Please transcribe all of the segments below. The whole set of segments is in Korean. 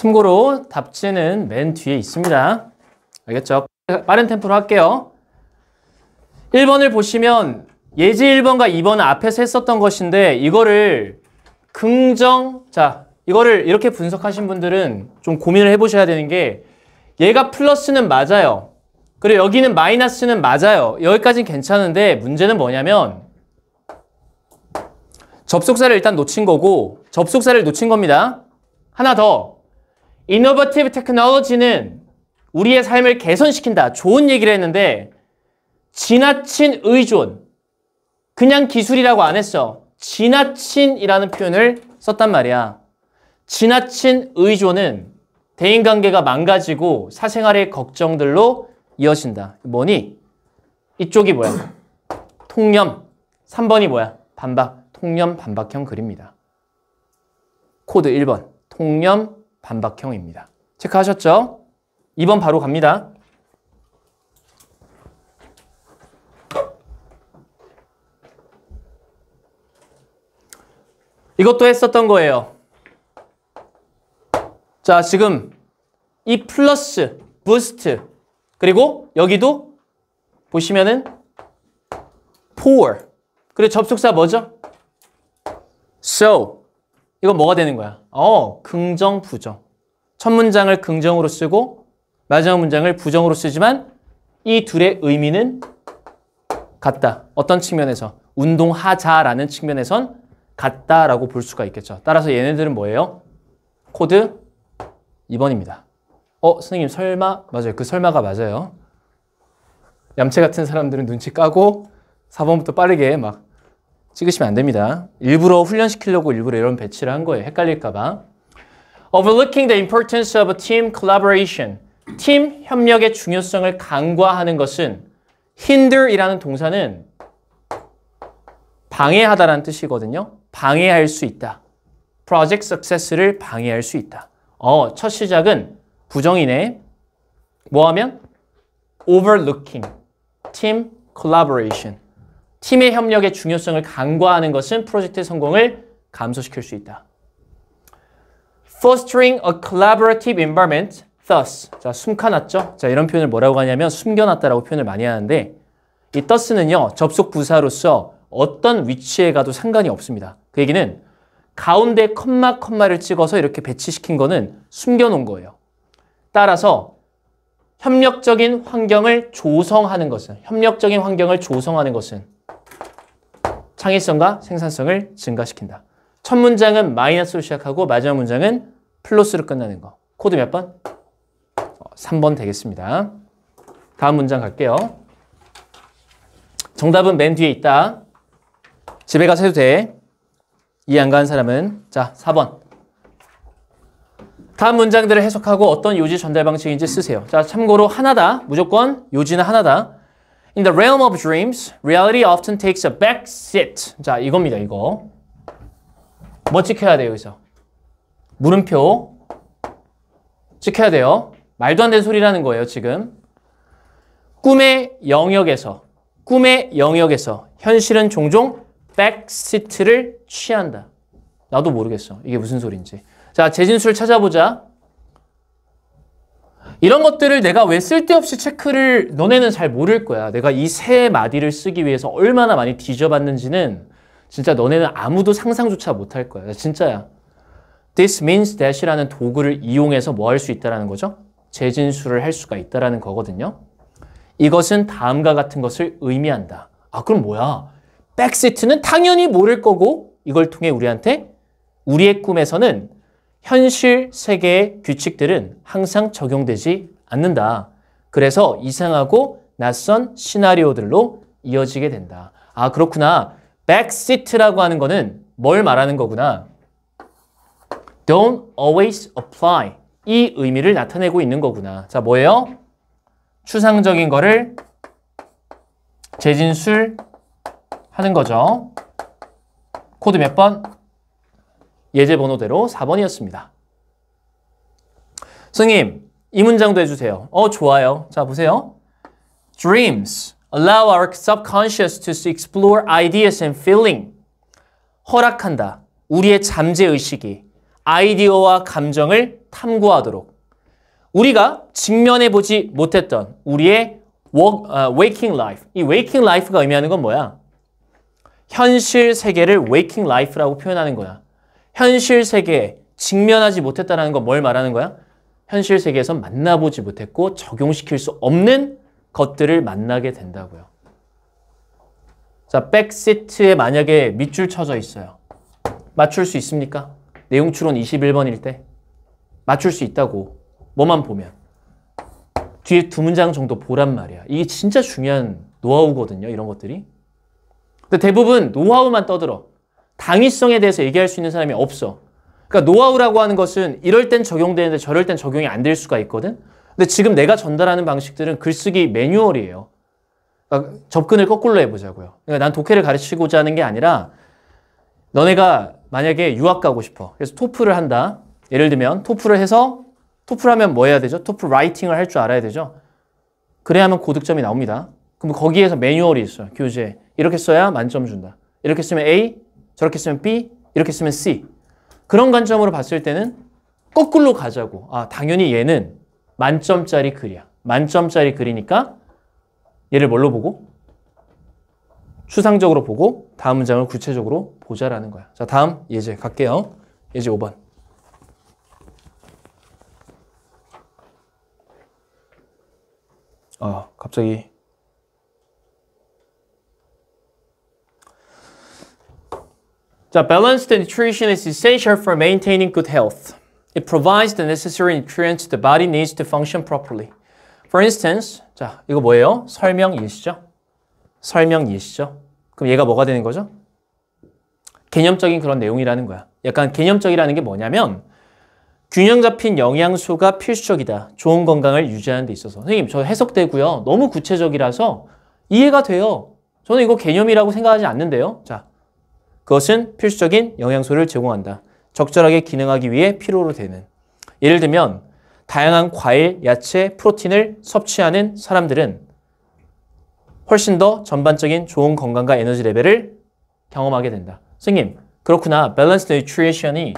참고로 답지는 맨 뒤에 있습니다. 알겠죠? 빠른 템포로 할게요. 1번을 보시면 예지 1번과 2번 앞에서 했었던 것인데 이거를 긍정, 자 이거를 이렇게 분석하신 분들은 좀 고민을 해보셔야 되는 게 얘가 플러스는 맞아요. 그리고 여기는 마이너스는 맞아요. 여기까지는 괜찮은데 문제는 뭐냐면 접속사를 일단 놓친 거고 접속사를 놓친 겁니다. 하나 더 이노버티브 테크 i v 지는 우리의 삶을 개선시킨다. 좋은 얘기를 했는데 지나친 의존. 그냥 기술이라고 안 했어. 지나친이라는 표현을 썼단 말이야. 지나친 의존은 대인관계가 망가지고 사생활의 걱정들로 이어진다. 뭐니? 이쪽이 뭐야? 통념. 3번이 뭐야? 반박. 통념 반박형 글입니다. 코드 1번. 통념 반박형입니다. 체크하셨죠? 2번 바로 갑니다. 이것도 했었던 거예요. 자, 지금 이 플러스, 부스트, 그리고 여기도 보시면은 p o r 그리고 접속사 뭐죠? so. 이건 뭐가 되는 거야? 어, 긍정, 부정. 첫 문장을 긍정으로 쓰고 마지막 문장을 부정으로 쓰지만 이 둘의 의미는 같다. 어떤 측면에서? 운동하자라는 측면에선 같다라고 볼 수가 있겠죠. 따라서 얘네들은 뭐예요? 코드 2번입니다. 어, 선생님 설마? 맞아요. 그 설마가 맞아요. 얌체 같은 사람들은 눈치 까고 4번부터 빠르게 막 찍으시면 안 됩니다. 일부러 훈련시키려고 일부러 이런 배치를 한 거예요. 헷갈릴까봐. Overlooking the importance of team collaboration. 팀 협력의 중요성을 간과하는 것은 hinder이라는 동사는 방해하다라는 뜻이거든요. 방해할 수 있다. project success를 방해할 수 있다. 어, 첫 시작은 부정이네. 뭐 하면? overlooking. team collaboration. 팀의 협력의 중요성을 간과하는 것은 프로젝트 의 성공을 감소시킬 수 있다. Fostering a collaborative environment, thus. 자, 숨겨놨죠? 자, 이런 표현을 뭐라고 하냐면 숨겨놨다라고 표현을 많이 하는데 이 thus는요, 접속 부사로서 어떤 위치에 가도 상관이 없습니다. 그 얘기는 가운데 컴마 컴마를 찍어서 이렇게 배치시킨 거는 숨겨놓은 거예요. 따라서 협력적인 환경을 조성하는 것은 협력적인 환경을 조성하는 것은 창의성과 생산성을 증가시킨다. 첫 문장은 마이너스로 시작하고 마지막 문장은 플러스로 끝나는 거. 코드 몇 번? 3번 어, 되겠습니다. 다음 문장 갈게요. 정답은 맨 뒤에 있다. 집에 가서 해도 돼. 이안 가는 사람은 자 4번. 다음 문장들을 해석하고 어떤 요지 전달 방식인지 쓰세요. 자 참고로 하나다. 무조건 요지는 하나다. In the realm of dreams, reality often takes a back seat. 자, 이겁니다, 이거. 뭐 찍혀야 돼요, 여기서? 물음표 찍혀야 돼요. 말도 안 되는 소리라는 거예요, 지금. 꿈의 영역에서, 꿈의 영역에서 현실은 종종 백시트를 취한다. 나도 모르겠어. 이게 무슨 소리인지. 자, 재진술 찾아보자. 이런 것들을 내가 왜 쓸데없이 체크를 너네는 잘 모를 거야. 내가 이 세 마디를 쓰기 위해서 얼마나 많이 뒤져봤는지는 진짜 너네는 아무도 상상조차 못할 거야. 진짜야. This means that이라는 도구를 이용해서 뭐 할 수 있다는 거죠? 재진술을 할 수가 있다는 거거든요. 이것은 다음과 같은 것을 의미한다. 아 그럼 뭐야? 백시트는 당연히 모를 거고 이걸 통해 우리한테 우리의 꿈에서는 현실 세계의 규칙들은 항상 적용되지 않는다. 그래서 이상하고 낯선 시나리오들로 이어지게 된다. 아 그렇구나. 백시트라고 하는 거는 뭘 말하는 거구나. Don't always apply. 이 의미를 나타내고 있는 거구나. 자, 뭐예요? 추상적인 거를 재진술하는 거죠. 코드 몇 번? 예제 번호대로 4번이었습니다. 선생님, 이 문장도 해주세요. 어, 좋아요. 자, 보세요. Dreams allow our subconscious to explore ideas and feeling. 허락한다. 우리의 잠재의식이 아이디어와 감정을 탐구하도록. 우리가 직면해 보지 못했던 우리의 uh, waking life. 이 waking life가 의미하는 건 뭐야? 현실 세계를 waking life라고 표현하는 거야. 현실 세계에 직면하지 못했다는 건 뭘 말하는 거야? 현실 세계에서 만나보지 못했고 적용시킬 수 없는 것들을 만나게 된다고요. 자, 백시트에 만약에 밑줄 쳐져 있어요. 맞출 수 있습니까? 내용 추론 21번일 때. 맞출 수 있다고. 뭐만 보면. 뒤에 두 문장 정도 보란 말이야. 이게 진짜 중요한 노하우거든요, 이런 것들이. 근데 대부분 노하우만 떠들어. 당위성에 대해서 얘기할 수 있는 사람이 없어. 그러니까 노하우라고 하는 것은 이럴 땐 적용되는데 저럴 땐 적용이 안 될 수가 있거든. 근데 지금 내가 전달하는 방식들은 글쓰기 매뉴얼이에요. 그러니까 접근을 거꾸로 해보자고요. 그러니까 난 독해를 가르치고자 하는 게 아니라 너네가 만약에 유학 가고 싶어. 그래서 토플을 한다. 예를 들면 토플을 해서 토플 하면 뭐 해야 되죠? 토플 라이팅을 할 줄 알아야 되죠. 그래야 하면 고득점이 나옵니다. 그럼 거기에서 매뉴얼이 있어요. 교재. 이렇게 써야 만점 준다. 이렇게 쓰면 A, 저렇게 쓰면 B, 이렇게 쓰면 C. 그런 관점으로 봤을 때는 거꾸로 가자고. 아, 당연히 얘는 만점짜리 글이야. 만점짜리 글이니까 얘를 뭘로 보고? 추상적으로 보고 다음 문장을 구체적으로 보자라는 거야. 자, 다음 예제 갈게요. 예제 5번. 아, 갑자기 자, balanced nutrition is essential for maintaining good health. It provides the necessary nutrients the body needs to function properly. For instance, 자, 이거 뭐예요? 설명 예시죠? 설명 예시죠? 그럼 얘가 뭐가 되는 거죠? 개념적인 그런 내용이라는 거야. 약간 개념적이라는 게 뭐냐면 균형 잡힌 영양소가 필수적이다. 좋은 건강을 유지하는 데 있어서. 선생님, 저 해석되고요. 너무 구체적이라서 이해가 돼요. 저는 이거 개념이라고 생각하지 않는데요. 자, 그것은 필수적인 영양소를 제공한다. 적절하게 기능하기 위해 필요로 되는. 예를 들면 다양한 과일, 야채, 프로틴을 섭취하는 사람들은 훨씬 더 전반적인 좋은 건강과 에너지 레벨을 경험하게 된다. 선생님, 그렇구나. 밸런스 뉴트리션이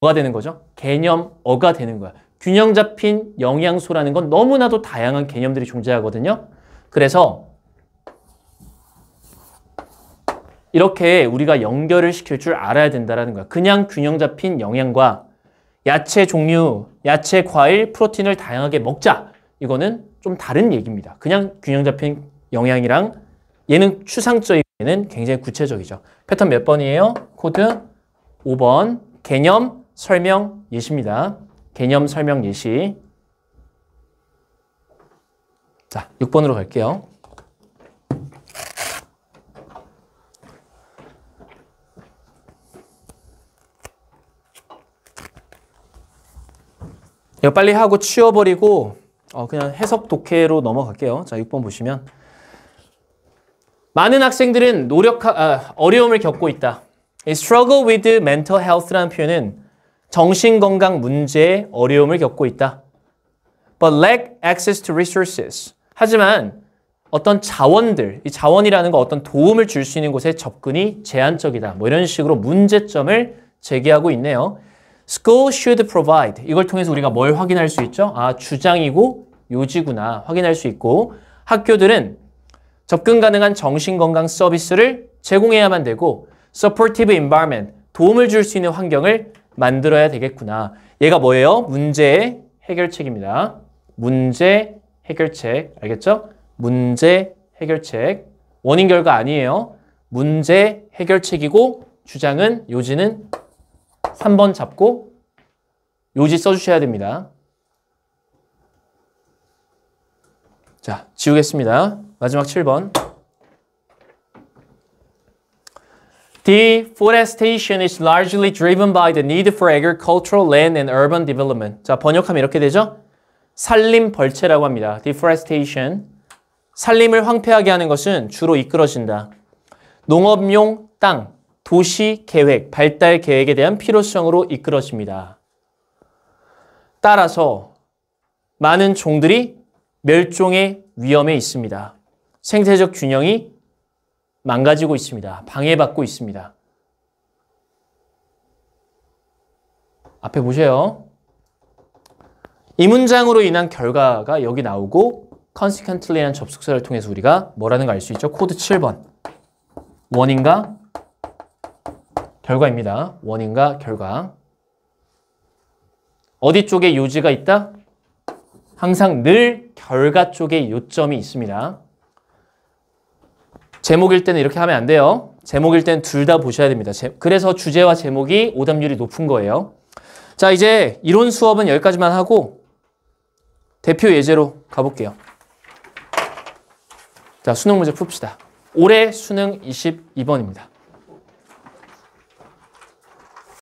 뭐가 되는 거죠? 개념어가 되는 거야. 균형 잡힌 영양소라는 건 너무나도 다양한 개념들이 존재하거든요. 그래서 이렇게 우리가 연결을 시킬 줄 알아야 된다는 거야. 그냥 균형 잡힌 영양과 야채 종류, 야채, 과일, 프로틴을 다양하게 먹자. 이거는 좀 다른 얘기입니다. 그냥 균형 잡힌 영양이랑 얘는 추상적이고 얘는 굉장히 구체적이죠. 패턴 몇 번이에요? 코드 5번 개념, 설명, 예시입니다. 개념, 설명, 예시 자, 6번으로 갈게요. 이거 빨리 하고 치워버리고 어, 그냥 해석 독해로 넘어갈게요. 자, 6번 보시면 많은 학생들은 노력 아, 어려움을 겪고 있다. struggle with mental health라는 표현은 정신건강 문제에 어려움을 겪고 있다. But lack access to resources. 하지만 어떤 자원들, 이 자원이라는 거 어떤 도움을 줄 수 있는 곳에 접근이 제한적이다. 뭐 이런 식으로 문제점을 제기하고 있네요. School should provide. 이걸 통해서 우리가 뭘 확인할 수 있죠? 아, 주장이고 요지구나 확인할 수 있고 학교들은 접근 가능한 정신건강 서비스를 제공해야만 되고 supportive environment, 도움을 줄 수 있는 환경을 만들어야 되겠구나. 얘가 뭐예요? 문제의 해결책입니다. 문제 해결책, 알겠죠? 문제 해결책. 원인 결과 아니에요. 문제 해결책이고 주장은 요지는 3번 잡고 요지 써주셔야 됩니다. 자, 지우겠습니다. 마지막 7번. Deforestation is largely driven by the need for agricultural land and urban development. 자, 번역하면 이렇게 되죠? 산림 벌채라고 합니다. Deforestation. 산림을 황폐하게 하는 것은 주로 이끌어진다. 농업용 땅, 도시 계획, 발달 계획에 대한 필요성으로 이끌어집니다. 따라서 많은 종들이 멸종의 위험에 있습니다. 생태적 균형이 망가지고 있습니다. 방해받고 있습니다. 앞에 보세요. 이 문장으로 인한 결과가 여기 나오고 consequently라는 접속사를 통해서 우리가 뭐라는 걸 알 수 있죠? 코드 7번. 원인과 결과입니다. 원인과 결과. 어디 쪽에 요지가 있다? 항상 늘 결과 쪽에 요점이 있습니다. 제목일 때는 이렇게 하면 안 돼요. 제목일 때는 둘 다 보셔야 됩니다. 제, 그래서 주제와 제목이 오답률이 높은 거예요. 자, 이제 이론 수업은 여기까지만 하고 대표 예제로 가볼게요. 자, 수능 문제 풉시다. 올해 수능 22번입니다.